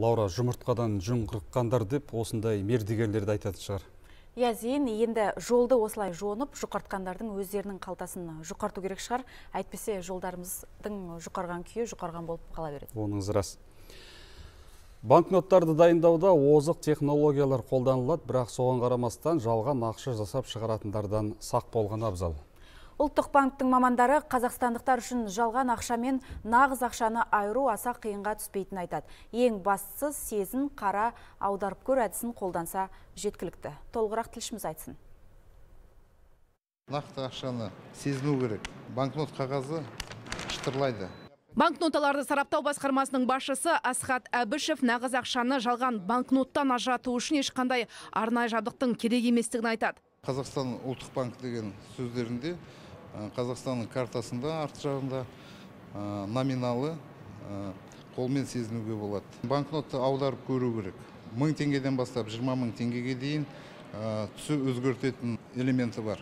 лаура жұмыртқадан жүн қырыққандар деп осындай мердігерлерді айтатын шығар иә зейін енді жолды осылай жонып жұқартқандардың өздерінің қалтасын жұқарту керек шығар әйтпесе жолдарымыздың жұқарған күйі жұқарған болып қала береді оныңыз рас банкноттарды дайындауда озық технологиялар қолданылады бірақ соған қарамастан жалған ақша жасап шығаратындардан сақ болған абзал Ұлттық банктың мамандары қазақстандықтар үшін жалған ақша мен нағыз ақшаны айыру аса қиынға түспейтін айтады. Ең бастысы сезін қара аударып көр әдісін қолданса жеткілікті. Толғырақ тілшіміз айтсын. Нақты ақшаны сезіну керек. Банкнот қағазы шытырлайды. Банкноталарды сараптау басқармасының басшысы Асхат Әбішев нағыз ақшаны жалған банкноттан ажырату үшін ешқандай арнайы жабдықтың керек еместігін айтады. Қазақстан ұлттық банк деген сөздерінде қазақстанның э, картасында арт жағында э, номиналы э, қолмен сезінуге болады банкнотты аударып көру керек мың теңгеден бастап жиырма мың теңгеге дейін түсі өзгертетін элементі бар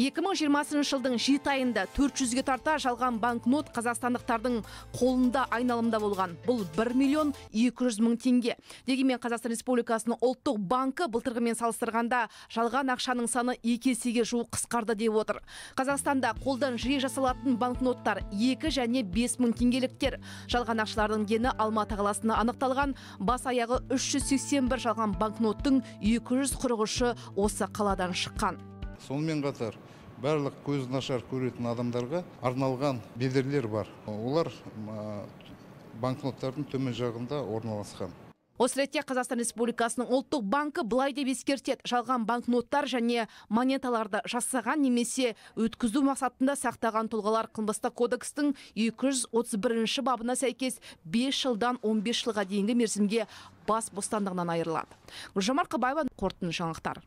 2020 жылдың жеті айында 400-ге тарта жалған банкнот қазақстандықтардың қолында айналымда болған. Бұл 1 миллион 200 мың теңге. Дегенмен Қазақстан Республикасының ұлттық банкі былтырғымен салыстырғанда жалған ақшаның саны екі есеге жуық қысқарды деп отыр. Қазақстанда қолдан жиі жасалатын банкноттар 2 және 5 мың теңгеліктер. Жалған ақшалардың дені Алматы қаласына анықталған бас аяғы 381 жалған банкноттың 243 осы қаладан шыққан сонымен қатар барлық көзі нашар көретін адамдарға арналған бедерлер бар олар банкноттардың төмен жағында орналасқан осы ретте қазақстан республикасының ұлттық банкі былай деп ескертеді жалған банкноттар және монеталарды жасаған немесе өткізу мақсатында сақтаған тұлғалар қылмыстық кодекстің 231 бабына сәйкес 5 жылдан 15 жылға дейінгі мерзімге бас бостандығынан айырылады гүлжан марқабаева қорытынды жаңалықтар